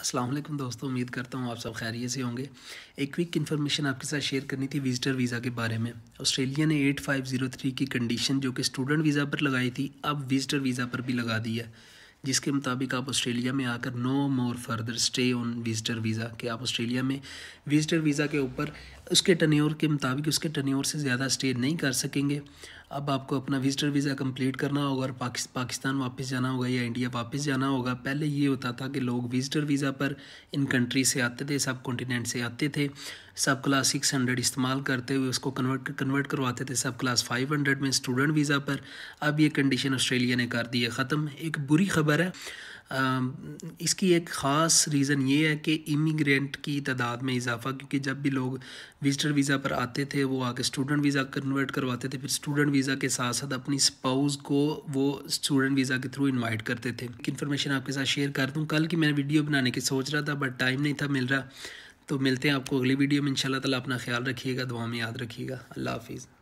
अस्सलाम वालेकुम दोस्तों उम्मीद करता हूँ आप सब खैरियत से होंगे एक क्विक इन्फॉर्मेशन आपके साथ शेयर करनी थी विज़िटर वीज़ा के बारे में ऑस्ट्रेलिया ने 8503 की कंडीशन जो कि स्टूडेंट वीज़ा पर लगाई थी अब विज़िटर वीज़ा पर भी लगा दी है जिसके मुताबिक आप ऑस्ट्रेलिया में आकर no more further stay on visitor visa कि आप ऑस्ट्रेलिया में विज़िटर वीज़ा के ऊपर उसके टन्योर के मुताबिक उसके टन्योर से ज़्यादा स्टे नहीं कर सकेंगे अब आपको अपना विजिटर वीज़ा कंप्लीट करना होगा और पाकिस् पाकिस्तान वापस जाना होगा या इंडिया वापस जाना होगा पहले ये होता था कि लोग विजिटर वीज़ा पर इन कंट्री से आते थे सब कॉन्टीनेंट से आते थे सब क्लास सिक्स हंड्रेड इस्तेमाल करते हुए उसको कन्वर्ट कन्वर्ट करवाते थे सब क्लास फाइव हंड्रेड में स्टूडेंट वीज़ा पर अब ये कंडीशन ऑस्ट्रेलिया ने कर दी है ख़त्म एक बुरी खबर है इसकी एक ख़ास रीज़न ये है कि इमिग्रेंट की तादाद में इजाफा क्योंकि जब भी लोग विजिटर वीज़ा पर आते थे वो आके स्टूडेंट वीज़ा कन्वर्ट करवाते थे फिर स्टूडेंट वीज़ा के साथ साथ अपनी स्पाउस को वो स्टूडेंट वीज़ा के थ्रू इनवाइट करते थे इन्फॉर्मेशन आपके साथ शेयर कर दूँ कल की मैं वीडियो बनाने की सोच रहा था बट टाइम नहीं था मिल रहा तो मिलते हैं आपको अगली वीडियो में इंशाल्लाह ताला अपना ख्याल रखिएगा दुआ में याद रखिएगा अल्लाह हाफिज़